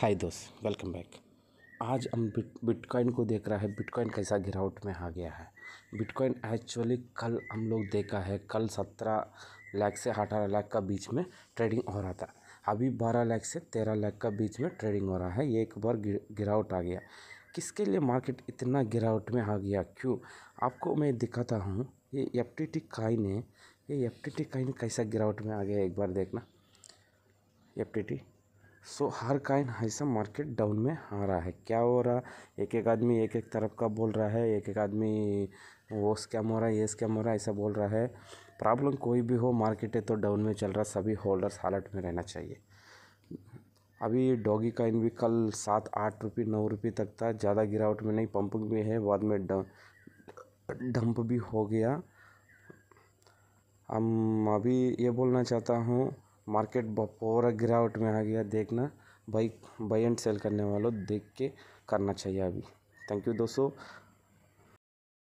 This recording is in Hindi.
हाय दोस्त वेलकम बैक आज हम बिट बिटकॉइन को देख रहा है बिटकॉइन कैसा गिरावट में आ गया है बिटकॉइन एक्चुअली कल हम लोग देखा है कल सत्रह लाख से अठारह लाख का बीच में ट्रेडिंग हो रहा था अभी बारह लाख से तेरह लाख का बीच में ट्रेडिंग हो रहा है ये एक बार गिरावट आ गया किसके लिए मार्केट इतना गिरावट में आ गया क्यों आपको मैं दिखाता हूँ ये एफ टी टी काइन है ये एफ टी टी काइन कैसा गिरावट में आ गया एक बार देखना एफ टी टी सो हर काइन ऐसा मार्केट डाउन में आ रहा है क्या हो रहा एक एक आदमी एक एक तरफ का बोल रहा है एक एक आदमी वो स्कैम हो रहा है ये स्कैम हो रहा है ऐसा बोल रहा है प्रॉब्लम कोई भी हो मार्केट है तो डाउन में चल रहा सभी होल्डर्स हालत में रहना चाहिए अभी डॉगी काइन भी कल सात आठ रुपये नौ रुपये तक था ज़्यादा गिरावट में नहीं पंपिंग भी है बाद में डंप भी हो गया हम अभी ये बोलना चाहता हूँ मार्केट पूरा गिरावट में आ गया देखना बाइक बाई एंड सेल करने वालों देख के करना चाहिए अभी थैंक यू दोस्तों